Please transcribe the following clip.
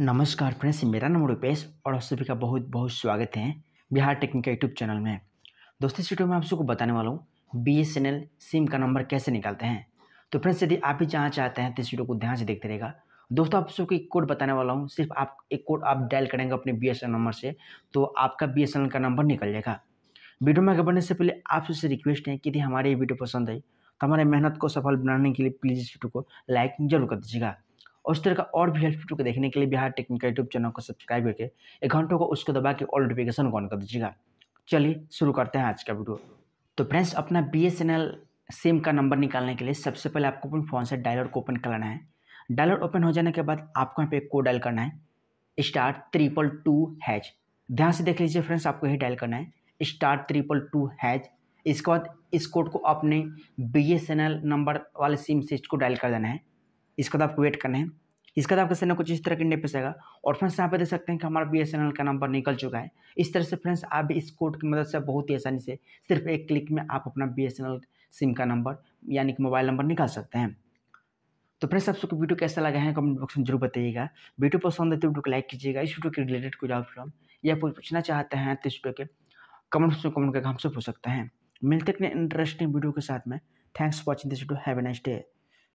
नमस्कार फ्रेंड्स मेरा नाम रूपेश और आप सभी का बहुत बहुत स्वागत है बिहार टेक्निकल यूट्यूब चैनल में दोस्तों इस वीडियो में आप सबको बताने वाला हूँ B S N L SIM का नंबर कैसे निकालते हैं तो फ्रेंड्स यदि आप भी जाना चाहते हैं तो इस वीडियो को ध्यान से देखते रहेगा दोस्तों आप सबको एक कोड बताने वाला हूँ सिर्फ आप एक कोड आप डायल करेंगे अपने बी नंबर से तो आपका बी का नंबर निकल जाएगा वीडियो में आगे बढ़ने से पहले आप सबसे रिक्वेस्ट है कि यदि हमारे ये वीडियो पसंद आई तो हमारे मेहनत को सफल बनाने के लिए प्लीज़ इस वीडियो को लाइक जरूर कर दीजिएगा और इस तरह का और भी हेल्पफुल को देखने के लिए बिहार टेक्निकल यूट्यूब चैनल को सब्सक्राइब करके एक घंटों को उसको दबा के ऑल नोटिफिकेशन ऑन कर दीजिएगा चलिए शुरू करते हैं आज का वीडियो तो फ्रेंड्स अपना बी सिम का नंबर निकालने के लिए सबसे पहले आपको अपने फ़ोन से डायलर को ओपन करना है डायलर ओपन हो जाने के बाद आपको यहाँ पे कोड डायल करना है स्टार ट्रिपल टू हैच ध्यान से देख लीजिए फ्रेंड्स आपको यही डायल करना है स्टार ट्रिपल टू हैच इसके बाद इस कोड को अपने बी नंबर वाले सिम से इसको डायल कर देना है इसका तो आपको वेट करना है इसका तो आपका सेना कुछ इस तरह के नेप आएगा और फ्रेंड्स यहाँ पे देख सकते हैं कि हमारा बी का नंबर निकल चुका है इस तरह से फ्रेंड्स आप भी इस कोड की मदद से बहुत ही आसानी से सिर्फ एक क्लिक में आप अपना बी सिम का नंबर यानी कि मोबाइल नंबर निकाल सकते हैं तो फ्रेंड्स आप सबको वीडियो कैसा लगा है कमेंट बॉक्स में जरूर बताइएगा वीडियो पसंद है तो वीडियो को लाइक कीजिएगा इस वीडियो के रिलेटेड कोई डाउट फ्रॉम या कोई पूछना चाहते हैं तो इस वीडियो के कमेंट बॉक्स में कमेंट करके हमसे पूछ सकते हैं मिलते हैं इंटरेस्टिंग वीडियो के साथ में thanks for watching this video have a nice day